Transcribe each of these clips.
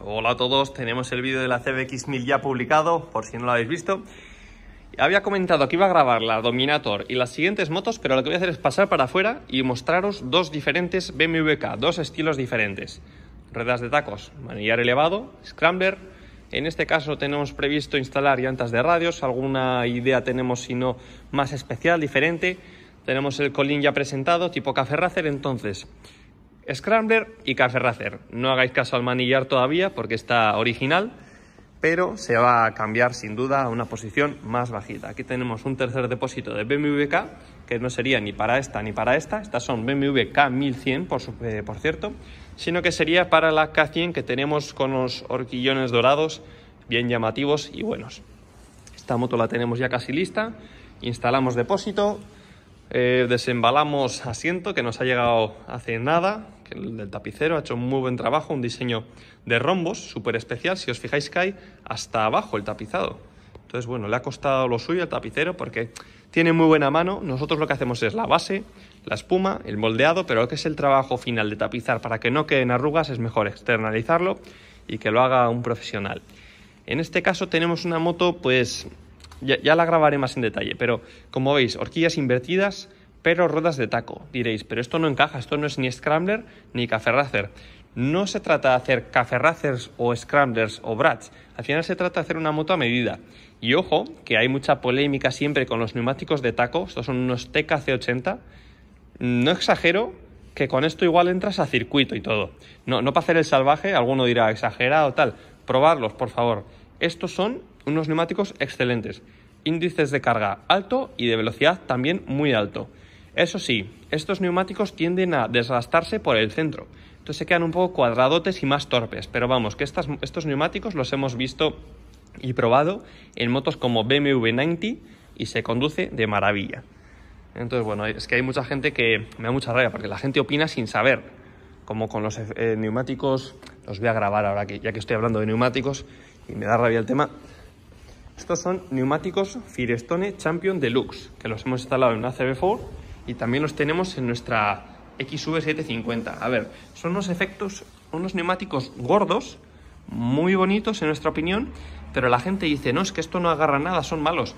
Hola a todos, tenemos el vídeo de la CBX1000 ya publicado, por si no lo habéis visto. Había comentado que iba a grabar la Dominator y las siguientes motos, pero lo que voy a hacer es pasar para afuera y mostraros dos diferentes BMWK, dos estilos diferentes. Ruedas de tacos, manillar elevado, scrambler. En este caso tenemos previsto instalar llantas de radios, alguna idea tenemos si no más especial, diferente. Tenemos el colín ya presentado, tipo café racer, entonces... Scrambler y Café Racer. No hagáis caso al manillar todavía porque está original, pero se va a cambiar sin duda a una posición más bajita. Aquí tenemos un tercer depósito de BMW que no sería ni para esta ni para esta. Estas son BMW 1100 por, eh, por cierto, sino que sería para la K100 que tenemos con los horquillones dorados bien llamativos y buenos. Esta moto la tenemos ya casi lista. Instalamos depósito, eh, desembalamos asiento que nos ha llegado hace nada, que el del tapicero ha hecho un muy buen trabajo, un diseño de rombos súper especial. Si os fijáis que hay hasta abajo el tapizado. Entonces, bueno, le ha costado lo suyo el tapicero porque tiene muy buena mano. Nosotros lo que hacemos es la base, la espuma, el moldeado, pero lo que es el trabajo final de tapizar para que no queden arrugas es mejor externalizarlo y que lo haga un profesional. En este caso tenemos una moto pues ya, la grabaré más en detalle, pero como veis, horquillas invertidas, pero ruedas de taco. Diréis, pero esto no encaja, esto no es ni scrambler ni café No se trata de hacer café o scramblers o brats, al final se trata de hacer una moto a medida. Y ojo, que hay mucha polémica siempre con los neumáticos de taco, estos son unos TKC80. No exagero, que con esto igual entras a circuito y todo. No, no para hacer el salvaje, alguno dirá exagerado tal. Probarlos, por favor. Estos son unos neumáticos excelentes, índices de carga alto y de velocidad también muy alto. Eso sí, estos neumáticos tienden a desgastarse por el centro, entonces se quedan un poco cuadradotes y más torpes, pero vamos, que estas, estos neumáticos los hemos visto y probado en motos como BMW 90 y se conduce de maravilla. Entonces, bueno, es que hay mucha gente que me da mucha rabia porque la gente opina sin saber. Como con los eh, neumáticos, los voy a grabar ahora ya que estoy hablando de neumáticos y me da rabia el tema. Estos son neumáticos Firestone Champion Deluxe, que los hemos instalado en una CB4 y también los tenemos en nuestra XV750. A ver, son unos efectos, unos neumáticos gordos, muy bonitos en nuestra opinión, pero la gente dice, no, es que esto no agarra nada, son malos.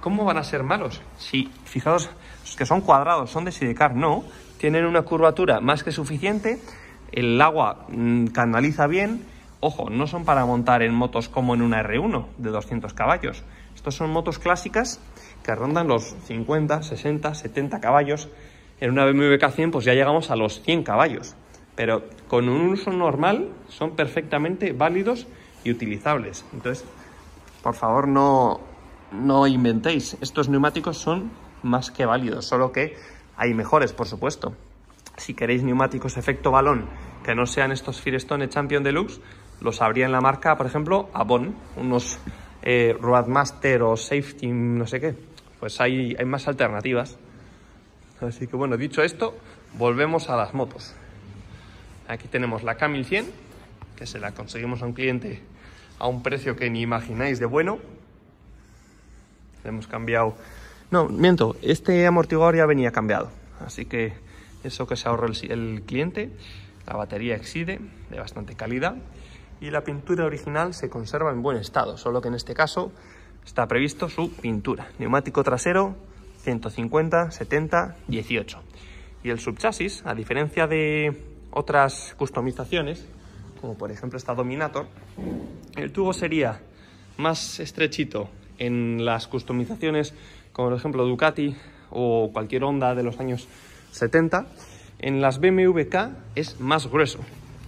¿Cómo van a ser malos? Si, fijaos, que son cuadrados, son de sidecar, no. Tienen una curvatura más que suficiente, el agua mm, canaliza bien Ojo, no son para montar en motos como en una R1 de 200 caballos. Estos son motos clásicas que rondan los 50, 60, 70 caballos. En una BMW K100 pues ya llegamos a los 100 caballos. Pero con un uso normal son perfectamente válidos y utilizables. Entonces, por favor, no, no inventéis. Estos neumáticos son más que válidos, solo que hay mejores, por supuesto. Si queréis neumáticos efecto balón que no sean estos Firestone Champion Deluxe, los habría en la marca, por ejemplo, Avon, unos eh, Roadmaster o Safety, no sé qué. Pues hay, hay más alternativas. Así que bueno, dicho esto, volvemos a las motos. Aquí tenemos la K1100, que se la conseguimos a un cliente a un precio que ni imagináis de bueno. hemos cambiado... No, miento, este amortiguador ya venía cambiado. Así que eso que se ahorra el, el cliente, la batería exide, de bastante calidad y la pintura original se conserva en buen estado, solo que en este caso está previsto su pintura. Neumático trasero 150, 70, 18. Y el subchasis, a diferencia de otras customizaciones, como por ejemplo esta Dominator, el tubo sería más estrechito en las customizaciones, como por ejemplo Ducati o cualquier Honda de los años 70. En las BMWK es más grueso,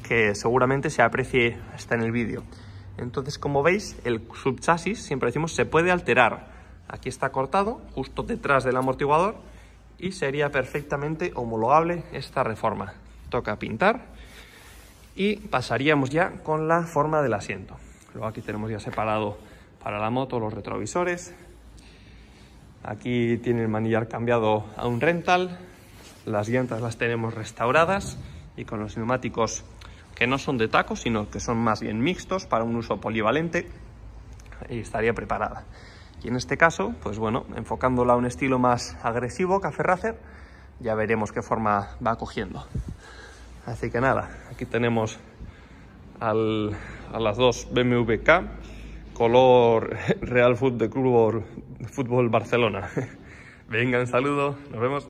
que seguramente se aprecie hasta en el vídeo. Entonces, como veis, el subchasis, siempre decimos, se puede alterar. Aquí está cortado, justo detrás del amortiguador, y sería perfectamente homologable esta reforma. Toca pintar y pasaríamos ya con la forma del asiento. Luego aquí tenemos ya separado para la moto los retrovisores. Aquí tiene el manillar cambiado a un rental. Las llantas las tenemos restauradas y con los neumáticos que no son de taco, sino que son más bien mixtos para un uso polivalente y estaría preparada. Y en este caso, pues bueno, enfocándola a un estilo más agresivo, café racer, ya veremos qué forma va cogiendo. Así que nada, aquí tenemos a las dos BMW K, color Real Food de Club Fútbol Barcelona. Venga, un saludo, nos vemos.